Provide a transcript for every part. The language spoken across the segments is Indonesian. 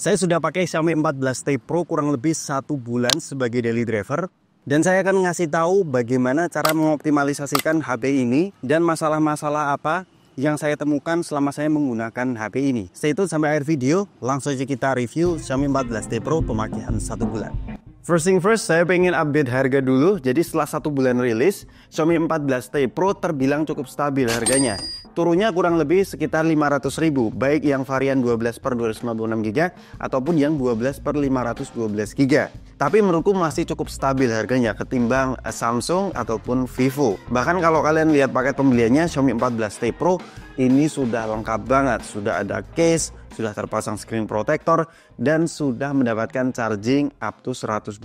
Saya sudah pakai Xiaomi 14T Pro kurang lebih satu bulan sebagai daily driver dan saya akan ngasih tahu bagaimana cara mengoptimalisasikan HP ini dan masalah-masalah apa yang saya temukan selama saya menggunakan HP ini. Stay tune sampai akhir video, langsung aja kita review Xiaomi 14T Pro pemakaian satu bulan. First thing first, saya pengen update harga dulu. Jadi setelah satu bulan rilis, Xiaomi 14T Pro terbilang cukup stabil harganya turunnya kurang lebih sekitar 500 ribu baik yang varian 12 per 256 Giga ataupun yang 12 per 512 Giga. tapi menurutku masih cukup stabil harganya ketimbang eh, Samsung ataupun Vivo bahkan kalau kalian lihat paket pembeliannya Xiaomi 14T Pro ini sudah lengkap banget sudah ada case sudah terpasang screen protector dan sudah mendapatkan charging up to 120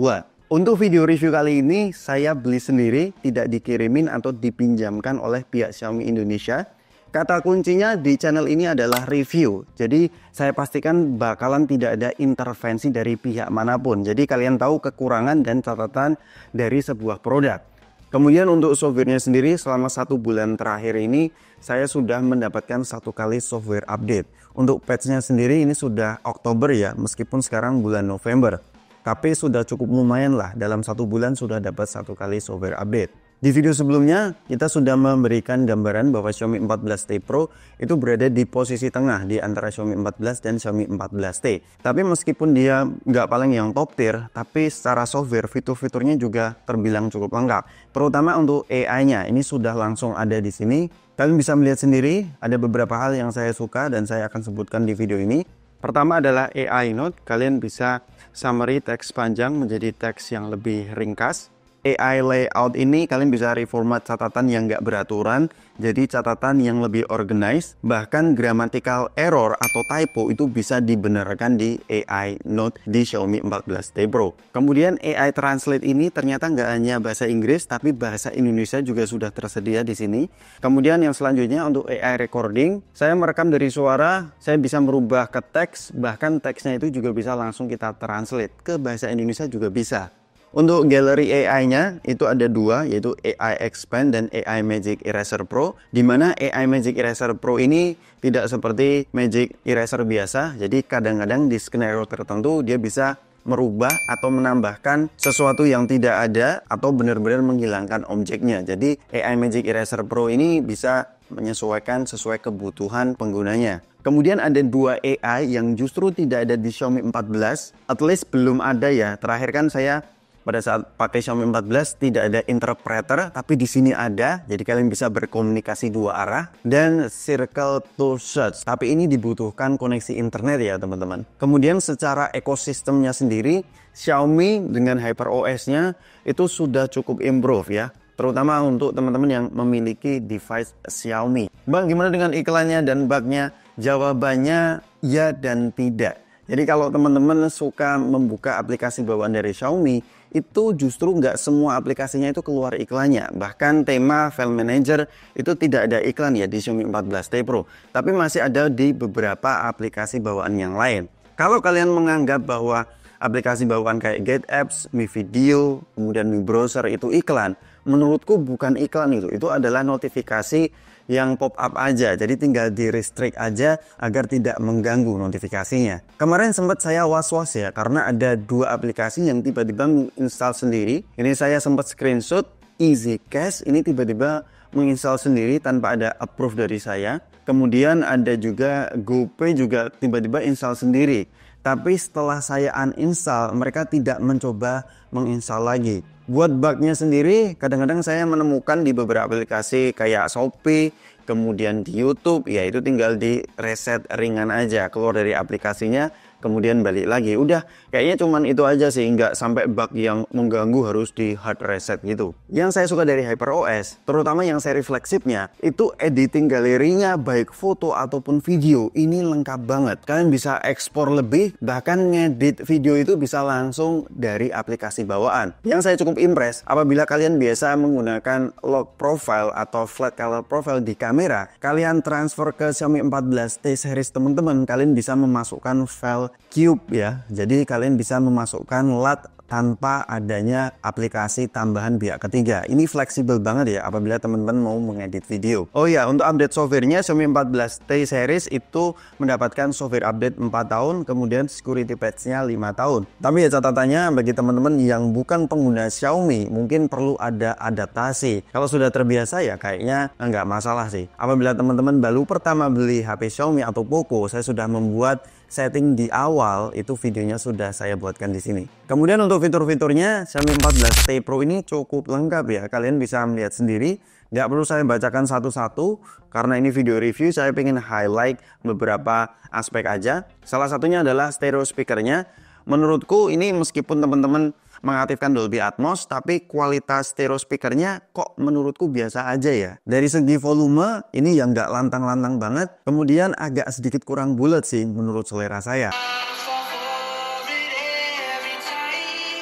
watt untuk video review kali ini, saya beli sendiri, tidak dikirimin atau dipinjamkan oleh pihak Xiaomi Indonesia. Kata kuncinya di channel ini adalah review, jadi saya pastikan bakalan tidak ada intervensi dari pihak manapun. Jadi kalian tahu kekurangan dan catatan dari sebuah produk. Kemudian untuk softwarenya sendiri selama satu bulan terakhir ini saya sudah mendapatkan satu kali software update. Untuk patchnya sendiri ini sudah Oktober ya meskipun sekarang bulan November. KP sudah cukup lumayan lah dalam satu bulan sudah dapat satu kali software update. Di video sebelumnya kita sudah memberikan gambaran bahwa Xiaomi 14T Pro itu berada di posisi tengah di antara Xiaomi 14 dan Xiaomi 14T. Tapi meskipun dia nggak paling yang top tier, tapi secara software fitur-fiturnya juga terbilang cukup lengkap. Terutama untuk AI-nya, ini sudah langsung ada di sini. Kalian bisa melihat sendiri, ada beberapa hal yang saya suka dan saya akan sebutkan di video ini. Pertama adalah AI Note, kalian bisa summary teks panjang menjadi teks yang lebih ringkas. AI layout ini kalian bisa reformat catatan yang nggak beraturan jadi catatan yang lebih organized bahkan grammatical error atau typo itu bisa dibenarkan di AI Note di Xiaomi 14T Pro kemudian AI Translate ini ternyata nggak hanya bahasa Inggris tapi bahasa Indonesia juga sudah tersedia di sini kemudian yang selanjutnya untuk AI Recording saya merekam dari suara saya bisa merubah ke teks bahkan teksnya itu juga bisa langsung kita translate ke bahasa Indonesia juga bisa untuk galeri AI-nya itu ada dua yaitu AI Expand dan AI Magic Eraser Pro Dimana AI Magic Eraser Pro ini tidak seperti Magic Eraser biasa jadi kadang-kadang di skenario tertentu dia bisa merubah atau menambahkan sesuatu yang tidak ada atau benar-benar menghilangkan objeknya. Jadi AI Magic Eraser Pro ini bisa menyesuaikan sesuai kebutuhan penggunanya. Kemudian ada dua AI yang justru tidak ada di Xiaomi 14, at least belum ada ya. Terakhir kan saya pada saat pakai Xiaomi 14 tidak ada interpreter tapi di sini ada jadi kalian bisa berkomunikasi dua arah dan circle to search tapi ini dibutuhkan koneksi internet ya teman-teman kemudian secara ekosistemnya sendiri Xiaomi dengan Hyper os nya itu sudah cukup improve ya terutama untuk teman-teman yang memiliki device Xiaomi Bang gimana dengan iklannya dan bugnya jawabannya ya dan tidak jadi kalau teman-teman suka membuka aplikasi bawaan dari Xiaomi itu justru nggak semua aplikasinya itu keluar iklannya. Bahkan tema File Manager itu tidak ada iklan ya di Xiaomi 14T Pro, tapi masih ada di beberapa aplikasi bawaan yang lain. Kalau kalian menganggap bahwa aplikasi bawaan kayak Get Apps, Mi Video, kemudian Mi Browser itu iklan, menurutku bukan iklan itu. Itu adalah notifikasi yang pop up aja. Jadi tinggal di restrict aja agar tidak mengganggu notifikasinya. Kemarin sempat saya was-was ya karena ada dua aplikasi yang tiba-tiba menginstal sendiri. Ini saya sempat screenshot Easy Cash ini tiba-tiba menginstal sendiri tanpa ada approve dari saya. Kemudian ada juga GoPay juga tiba-tiba install sendiri. Tapi setelah saya uninstall, mereka tidak mencoba menginstall lagi. Buat bugnya sendiri, kadang-kadang saya menemukan di beberapa aplikasi kayak Shopee, kemudian di YouTube, ya itu tinggal di reset ringan aja, keluar dari aplikasinya, kemudian balik lagi. Udah, kayaknya cuman itu aja sih, nggak sampai bug yang mengganggu harus di hard reset gitu. Yang saya suka dari HyperOS, terutama yang seri flagshipnya, itu editing galerinya baik foto ataupun video, ini lengkap banget. Kalian bisa ekspor lebih, bahkan ngedit video itu bisa langsung dari aplikasi bawaan. Yang saya cukup impress, apabila kalian biasa menggunakan log profile atau flat color profile di kamera, kalian transfer ke Xiaomi 14T series teman-teman, kalian bisa memasukkan file cube ya. Jadi kalian bisa memasukkan lat tanpa adanya aplikasi tambahan pihak ketiga. Ini fleksibel banget ya apabila teman-teman mau mengedit video. Oh ya, untuk update softwarenya Xiaomi 14T series itu mendapatkan software update 4 tahun, kemudian security patchnya nya 5 tahun. Tapi ya catatannya bagi teman-teman yang bukan pengguna Xiaomi mungkin perlu ada adaptasi. Kalau sudah terbiasa ya kayaknya nggak masalah sih. Apabila teman-teman baru pertama beli HP Xiaomi atau Poco, saya sudah membuat setting di awal itu videonya sudah saya buatkan di sini. Kemudian untuk fitur-fiturnya Xiaomi 14T Pro ini cukup lengkap ya. Kalian bisa melihat sendiri. Tidak perlu saya bacakan satu-satu karena ini video review saya ingin highlight beberapa aspek aja. Salah satunya adalah stereo speakernya. Menurutku ini meskipun teman-teman mengaktifkan Dolby Atmos tapi kualitas stereo speakernya kok menurutku biasa aja ya. Dari segi volume ini yang nggak lantang-lantang banget kemudian agak sedikit kurang bulat sih menurut selera saya.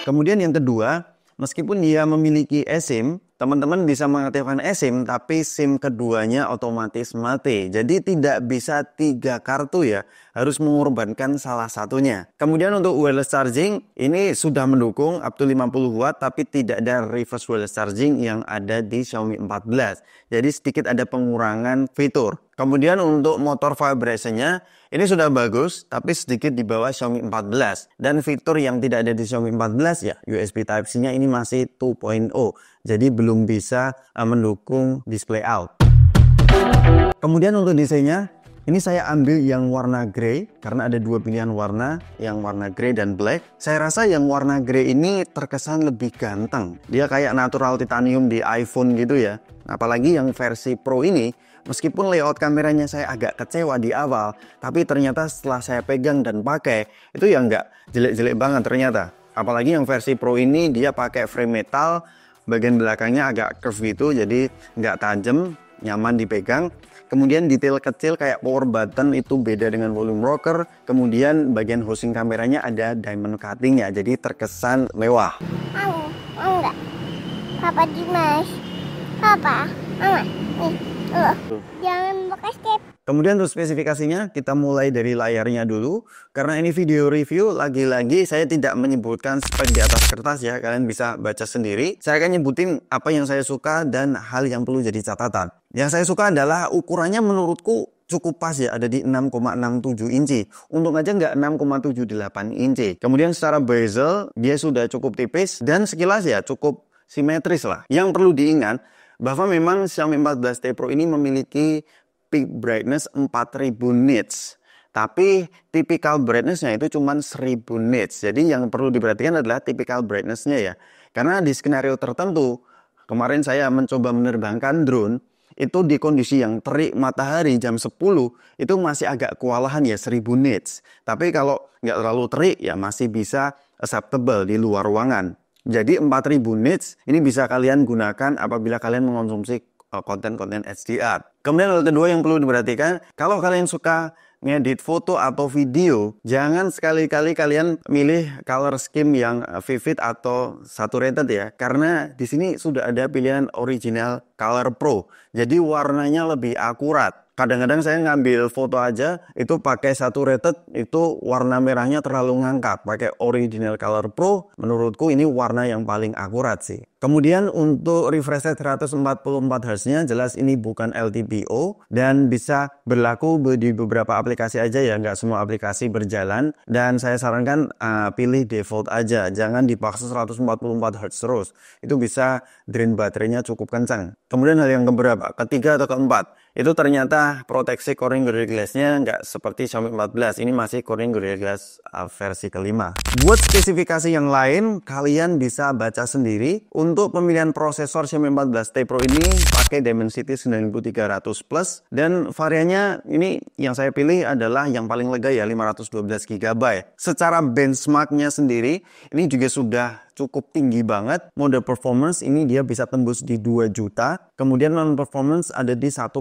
Kemudian yang kedua, meskipun dia memiliki eSIM, teman-teman bisa mengaktifkan eSIM tapi SIM keduanya otomatis mati. Jadi tidak bisa tiga kartu ya harus mengorbankan salah satunya. Kemudian untuk wireless charging ini sudah mendukung up to 50 watt tapi tidak ada reverse wireless charging yang ada di Xiaomi 14. Jadi sedikit ada pengurangan fitur. Kemudian untuk motor vibrationnya ini sudah bagus tapi sedikit di bawah Xiaomi 14 dan fitur yang tidak ada di Xiaomi 14 ya USB Type-C-nya ini masih 2.0 jadi belum bisa eh, mendukung display out. Kemudian untuk desainnya ini saya ambil yang warna grey karena ada dua pilihan warna, yang warna grey dan black. Saya rasa yang warna grey ini terkesan lebih ganteng. Dia kayak natural titanium di iPhone gitu ya. Apalagi yang versi Pro ini, meskipun layout kameranya saya agak kecewa di awal, tapi ternyata setelah saya pegang dan pakai, itu ya nggak jelek-jelek banget ternyata. Apalagi yang versi Pro ini dia pakai frame metal, bagian belakangnya agak curve gitu, jadi nggak tajam, nyaman dipegang Kemudian detail kecil kayak power button itu beda dengan volume rocker. Kemudian bagian housing kameranya ada diamond cutting ya, jadi terkesan mewah. enggak. Papa Dimas, Papa, Mama, nih, lo. Oh. Jangan bekas tip. Kemudian untuk spesifikasinya kita mulai dari layarnya dulu. Karena ini video review, lagi-lagi saya tidak menyebutkan spek di atas kertas ya. Kalian bisa baca sendiri. Saya akan nyebutin apa yang saya suka dan hal yang perlu jadi catatan. Yang saya suka adalah ukurannya menurutku cukup pas ya ada di 6,67 inci. untuk aja nggak 6,78 inci. Kemudian secara bezel dia sudah cukup tipis dan sekilas ya cukup simetris lah. Yang perlu diingat bahwa memang Xiaomi 14T Pro ini memiliki peak brightness 4000 nits. Tapi typical brightnessnya itu cuma 1000 nits. Jadi yang perlu diperhatikan adalah typical brightnessnya ya. Karena di skenario tertentu, kemarin saya mencoba menerbangkan drone, itu di kondisi yang terik matahari jam 10 itu masih agak kewalahan ya 1000 nits. Tapi kalau nggak terlalu terik ya masih bisa acceptable di luar ruangan. Jadi 4000 nits ini bisa kalian gunakan apabila kalian mengonsumsi e, konten-konten HDR. Kemudian hal kedua yang perlu diperhatikan, kalau kalian suka ngedit foto atau video, jangan sekali-kali kalian milih color scheme yang eh, vivid atau saturated ya, karena di sini sudah ada pilihan original color pro. Jadi warnanya lebih akurat. Kadang-kadang saya ngambil foto aja itu pakai satu saturated itu warna merahnya terlalu ngangkat. Pakai original color pro menurutku ini warna yang paling akurat sih. Kemudian untuk refresh rate 144 Hz-nya jelas ini bukan LTPO dan bisa berlaku di beberapa aplikasi aja ya, nggak semua aplikasi berjalan dan saya sarankan uh, pilih default aja, jangan dipaksa 144 Hz terus. Itu bisa drain baterainya cukup kencang. Kemudian hal yang keberapa ketiga atau keempat. Itu ternyata proteksi Corning Gorilla Glass-nya nggak seperti Xiaomi 14. Ini masih Corning Gorilla Glass uh, versi kelima. Buat spesifikasi yang lain, kalian bisa baca sendiri. Untuk pemilihan prosesor Xiaomi 14T Pro ini pakai Dimensity 9300 Plus. Dan variannya ini yang saya pilih adalah yang paling lega ya 512 GB. Secara benchmarknya sendiri, ini juga sudah cukup tinggi banget. Mode performance ini dia bisa tembus di 2 juta. Kemudian non performance ada di 1,8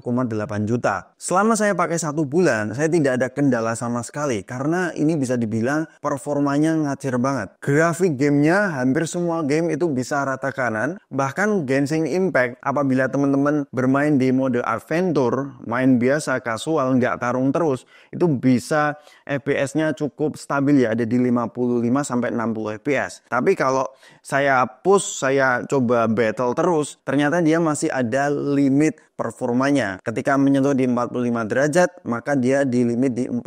juta. Selama saya pakai satu bulan, saya tidak ada kendala sama sekali. Karena ini bisa dibilang performanya ngacir banget. Grafik gamenya hampir semua game itu bisa rata kanan. Bahkan Genshin Impact apabila teman-teman bermain di mode adventure, main biasa, casual, nggak tarung terus, itu bisa FPS-nya cukup stabil ya, ada di 55 sampai 60 FPS. Tapi kalau kalau saya push, saya coba battle terus, ternyata dia masih ada limit performanya. Ketika menyentuh di 45 derajat, maka dia di limit di 45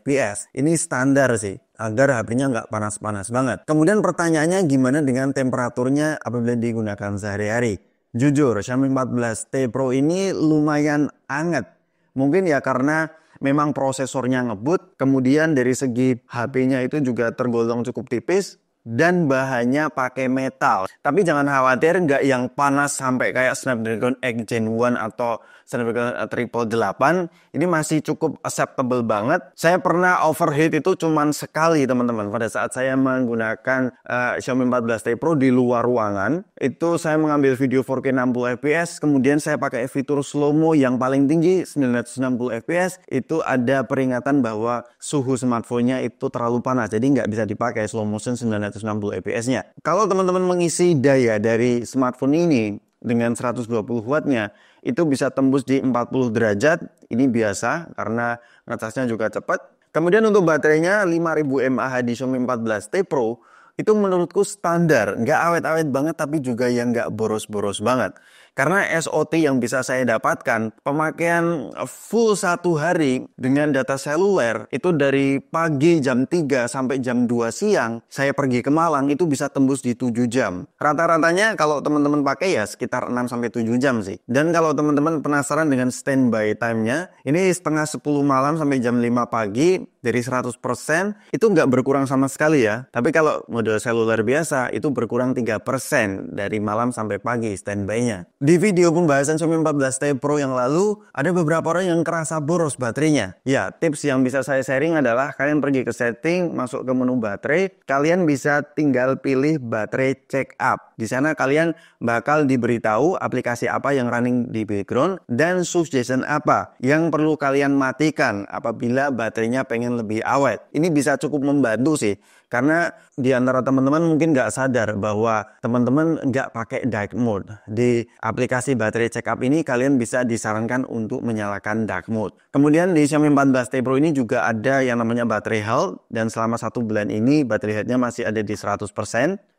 fps. Ini standar sih agar HP-nya nggak panas-panas banget. Kemudian pertanyaannya gimana dengan temperaturnya apabila digunakan sehari-hari? Jujur, Xiaomi 14T Pro ini lumayan anget. Mungkin ya karena memang prosesornya ngebut, kemudian dari segi HP-nya itu juga tergolong cukup tipis, dan bahannya pakai metal. Tapi jangan khawatir nggak yang panas sampai kayak Snapdragon X Gen 1 atau Snapdragon Triple 8. Ini masih cukup acceptable banget. Saya pernah overheat itu cuman sekali teman-teman. Pada saat saya menggunakan uh, Xiaomi 14T Pro di luar ruangan, itu saya mengambil video 4K 60 fps, kemudian saya pakai fitur slow mo yang paling tinggi 960 fps, itu ada peringatan bahwa suhu smartphone-nya itu terlalu panas. Jadi nggak bisa dipakai slow motion 960 160 EPS-nya. Kalau teman-teman mengisi daya dari smartphone ini dengan 120 wattnya, itu bisa tembus di 40 derajat. Ini biasa karena ngecasnya juga cepat. Kemudian untuk baterainya 5000 mAh di Xiaomi 14T Pro itu menurutku standar, nggak awet-awet banget tapi juga yang nggak boros-boros banget. Karena SOT yang bisa saya dapatkan, pemakaian full satu hari dengan data seluler itu dari pagi jam 3 sampai jam 2 siang, saya pergi ke Malang itu bisa tembus di 7 jam. Rata-ratanya kalau teman-teman pakai ya sekitar 6 sampai 7 jam sih. Dan kalau teman-teman penasaran dengan standby time-nya, ini setengah 10 malam sampai jam 5 pagi dari 100% itu nggak berkurang sama sekali ya. Tapi kalau model seluler biasa itu berkurang 3% dari malam sampai pagi standby-nya di video pembahasan Xiaomi 14T Pro yang lalu, ada beberapa orang yang kerasa boros baterainya. Ya, tips yang bisa saya sharing adalah kalian pergi ke setting, masuk ke menu baterai, kalian bisa tinggal pilih baterai check up. Di sana kalian bakal diberitahu aplikasi apa yang running di background dan suggestion apa yang perlu kalian matikan apabila baterainya pengen lebih awet. Ini bisa cukup membantu sih, karena di antara teman-teman mungkin nggak sadar bahwa teman-teman nggak pakai dark mode di aplikasi baterai check-up ini kalian bisa disarankan untuk menyalakan dark mode. Kemudian di Xiaomi 14T Pro ini juga ada yang namanya baterai health dan selama satu bulan ini baterai healthnya masih ada di 100%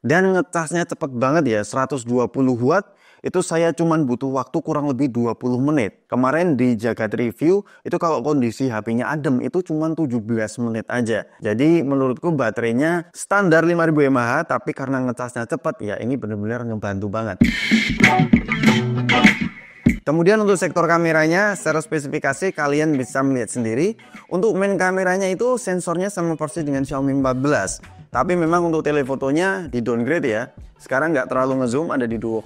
dan ngecasnya cepet banget ya 120 watt itu saya cuman butuh waktu kurang lebih 20 menit. Kemarin di Jagat Review, itu kalau kondisi HP-nya adem itu cuman 17 menit aja. Jadi menurutku baterainya standar 5000 mAh, tapi karena ngecasnya cepat ya ini benar-benar ngebantu banget. Kemudian untuk sektor kameranya secara spesifikasi kalian bisa melihat sendiri. Untuk main kameranya itu sensornya sama persis dengan Xiaomi 14. Tapi memang untuk telefotonya di downgrade ya. Sekarang nggak terlalu ngezoom ada di 2,6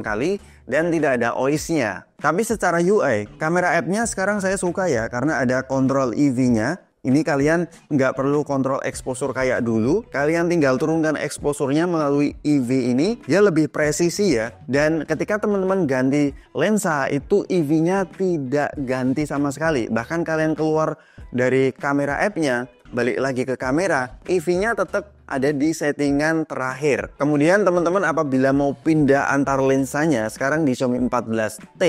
kali dan tidak ada OIS-nya. Tapi secara UI, kamera app-nya sekarang saya suka ya karena ada kontrol EV-nya ini kalian nggak perlu kontrol exposure kayak dulu. Kalian tinggal turunkan exposure-nya melalui EV ini. Ya lebih presisi ya. Dan ketika teman-teman ganti lensa itu EV-nya tidak ganti sama sekali. Bahkan kalian keluar dari kamera app-nya, balik lagi ke kamera, EV-nya tetap ada di settingan terakhir. Kemudian teman-teman apabila mau pindah antar lensanya, sekarang di Xiaomi 14T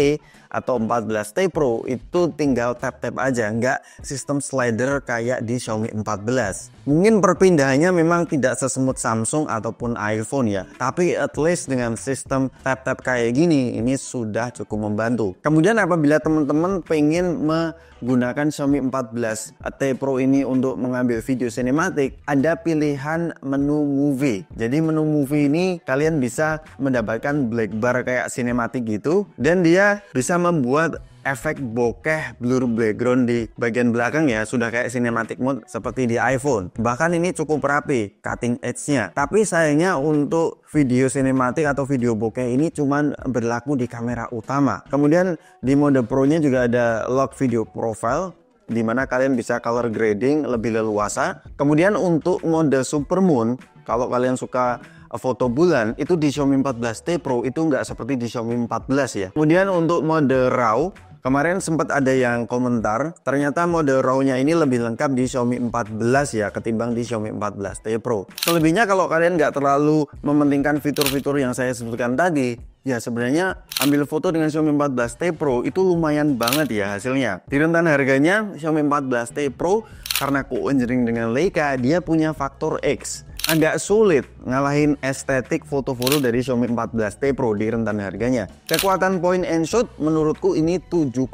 atau 14T Pro itu tinggal tap-tap aja, nggak sistem slider kayak di Xiaomi 14. Mungkin perpindahannya memang tidak sesemut Samsung ataupun iPhone ya, tapi at least dengan sistem tap-tap kayak gini, ini sudah cukup membantu. Kemudian apabila teman-teman pengen menggunakan Xiaomi 14T Pro ini untuk mengambil video sinematik, ada pilihan menu movie. Jadi menu movie ini kalian bisa mendapatkan black bar kayak sinematik gitu dan dia bisa membuat efek bokeh blur background di bagian belakang ya sudah kayak cinematic mode seperti di iPhone bahkan ini cukup rapi cutting edge-nya tapi sayangnya untuk video sinematik atau video bokeh ini cuman berlaku di kamera utama kemudian di mode pro nya juga ada lock video profile di mana kalian bisa color grading lebih leluasa. Kemudian untuk mode supermoon, kalau kalian suka eh, foto bulan itu di Xiaomi 14T Pro itu nggak seperti di Xiaomi 14 ya. Kemudian untuk mode RAW Kemarin sempat ada yang komentar, ternyata mode RAW-nya ini lebih lengkap di Xiaomi 14 ya ketimbang di Xiaomi 14T Pro. Selebihnya kalau kalian nggak terlalu mementingkan fitur-fitur yang saya sebutkan tadi, Ya sebenarnya ambil foto dengan Xiaomi 14T Pro itu lumayan banget ya hasilnya. Di rentan harganya Xiaomi 14T Pro karena co dengan Leica dia punya faktor X agak sulit ngalahin estetik foto-foto dari Xiaomi 14T Pro di rentan harganya. Kekuatan point and shoot menurutku ini 7,5,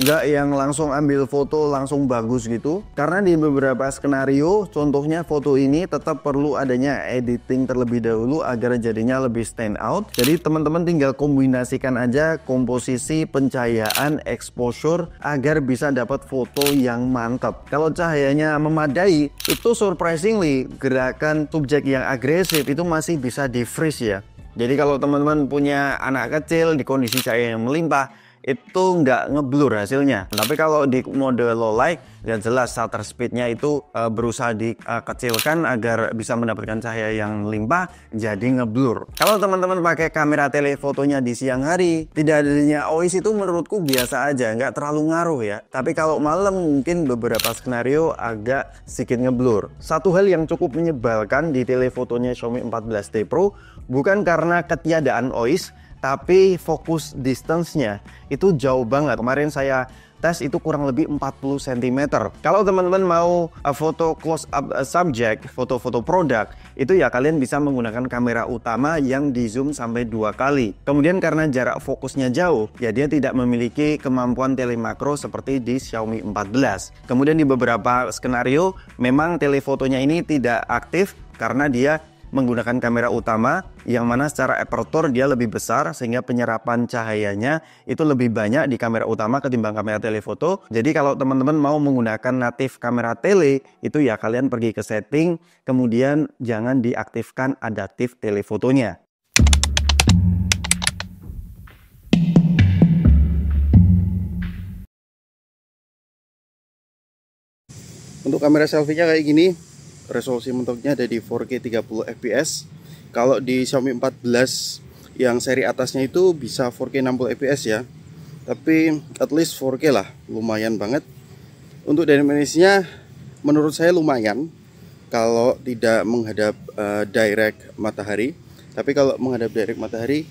nggak yang langsung ambil foto langsung bagus gitu. Karena di beberapa skenario, contohnya foto ini tetap perlu adanya editing terlebih dahulu agar jadinya lebih stand out. Jadi teman-teman tinggal kombinasikan aja komposisi, pencahayaan, exposure agar bisa dapat foto yang mantap. Kalau cahayanya memadai, itu surprisingly gerak membedakan subjek yang agresif itu masih bisa di freeze ya. Jadi kalau teman-teman punya anak kecil di kondisi cahaya yang melimpah, itu nggak ngeblur hasilnya tapi kalau di mode low light dan jelas shutter speednya itu uh, berusaha dikecilkan uh, agar bisa mendapatkan cahaya yang limpah jadi ngeblur kalau teman-teman pakai kamera telefotonya di siang hari tidak adanya OIS itu menurutku biasa aja nggak terlalu ngaruh ya tapi kalau malam mungkin beberapa skenario agak sedikit ngeblur satu hal yang cukup menyebalkan di telefotonya Xiaomi 14T Pro bukan karena ketiadaan OIS tapi fokus distance-nya itu jauh banget. Kemarin saya tes itu kurang lebih 40 cm. Kalau teman-teman mau uh, foto close up uh, subject, foto-foto produk, itu ya kalian bisa menggunakan kamera utama yang di zoom sampai dua kali. Kemudian karena jarak fokusnya jauh, ya dia tidak memiliki kemampuan telemakro seperti di Xiaomi 14. Kemudian di beberapa skenario, memang telefotonya ini tidak aktif karena dia menggunakan kamera utama yang mana secara aperture dia lebih besar sehingga penyerapan cahayanya itu lebih banyak di kamera utama ketimbang kamera telefoto. Jadi kalau teman-teman mau menggunakan natif kamera tele itu ya kalian pergi ke setting kemudian jangan diaktifkan adaptif telefotonya. Untuk kamera selfie-nya kayak gini, resolusi mentoknya ada di 4K 30 fps kalau di Xiaomi 14 yang seri atasnya itu bisa 4K 60 fps ya tapi at least 4K lah lumayan banget untuk dimensinya menurut saya lumayan kalau tidak menghadap uh, direct matahari tapi kalau menghadap direct matahari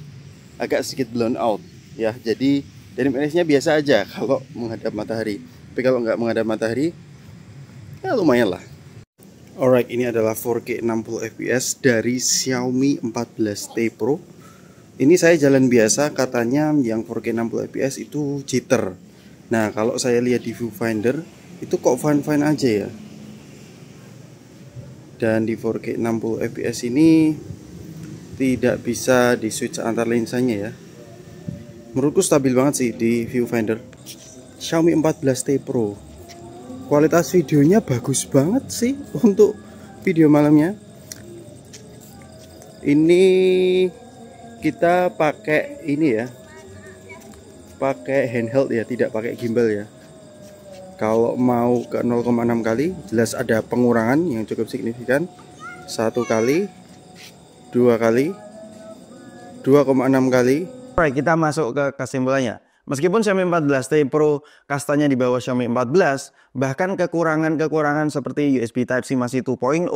agak sedikit blown out ya jadi dynamicnya biasa aja kalau menghadap matahari tapi kalau nggak menghadap matahari ya lumayan lah Alright, ini adalah 4K 60 fps dari Xiaomi 14T Pro. Ini saya jalan biasa, katanya yang 4K 60 fps itu jitter. Nah, kalau saya lihat di viewfinder, itu kok fine-fine aja ya. Dan di 4K 60 fps ini tidak bisa di switch antar lensanya ya. Menurutku stabil banget sih di viewfinder. Xiaomi 14T Pro kualitas videonya bagus banget sih untuk video malamnya ini kita pakai ini ya pakai handheld ya tidak pakai gimbal ya kalau mau ke 0,6 kali jelas ada pengurangan yang cukup signifikan satu kali dua kali 2,6 kali Alright, kita masuk ke kesimpulannya Meskipun Xiaomi 14T Pro kastanya di bawah Xiaomi 14, bahkan kekurangan-kekurangan seperti USB Type-C masih 2.0,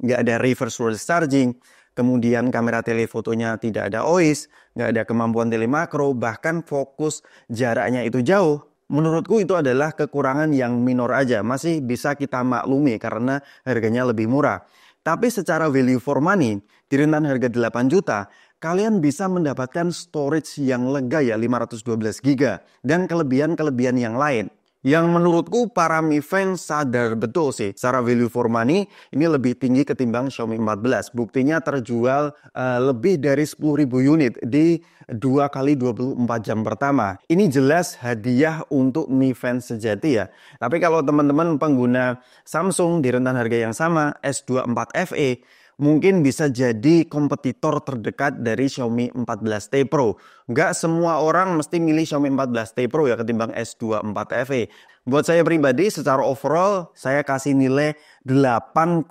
nggak ada reverse wireless charging, kemudian kamera telefotonya tidak ada OIS, nggak ada kemampuan telemakro, bahkan fokus jaraknya itu jauh. Menurutku itu adalah kekurangan yang minor aja, masih bisa kita maklumi karena harganya lebih murah. Tapi secara value for money, di rentan harga 8 juta, kalian bisa mendapatkan storage yang lega ya 512 GB dan kelebihan-kelebihan yang lain. Yang menurutku para Mi fans sadar betul sih secara value for money ini lebih tinggi ketimbang Xiaomi 14. Buktinya terjual uh, lebih dari 10.000 unit di 2 kali 24 jam pertama. Ini jelas hadiah untuk Mi fans sejati ya. Tapi kalau teman-teman pengguna Samsung di rentan harga yang sama S24 FE mungkin bisa jadi kompetitor terdekat dari Xiaomi 14T Pro. Nggak semua orang mesti milih Xiaomi 14T Pro ya ketimbang S24 FE. Buat saya pribadi secara overall saya kasih nilai 8,5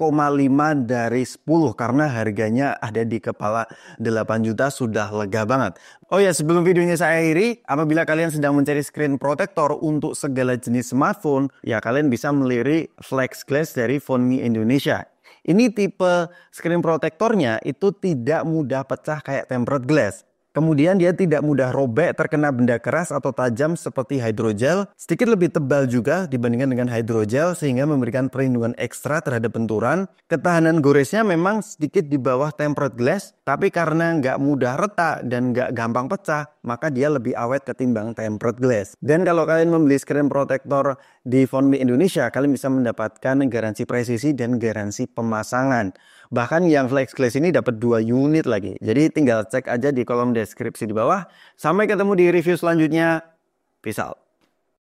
dari 10 karena harganya ada di kepala 8 juta sudah lega banget. Oh ya sebelum videonya saya akhiri, apabila kalian sedang mencari screen protector untuk segala jenis smartphone, ya kalian bisa melirik flex glass dari Phone Me Indonesia. Ini tipe screen protectornya itu tidak mudah pecah kayak tempered glass. Kemudian dia tidak mudah robek terkena benda keras atau tajam seperti hidrogel, sedikit lebih tebal juga dibandingkan dengan hidrogel sehingga memberikan perlindungan ekstra terhadap benturan. Ketahanan goresnya memang sedikit di bawah tempered glass, tapi karena nggak mudah retak dan nggak gampang pecah, maka dia lebih awet ketimbang tempered glass. Dan kalau kalian membeli screen protector di Fonmi Indonesia, kalian bisa mendapatkan garansi presisi dan garansi pemasangan. Bahkan yang flex class ini dapat dua unit lagi. Jadi tinggal cek aja di kolom deskripsi di bawah. Sampai ketemu di review selanjutnya. Peace out.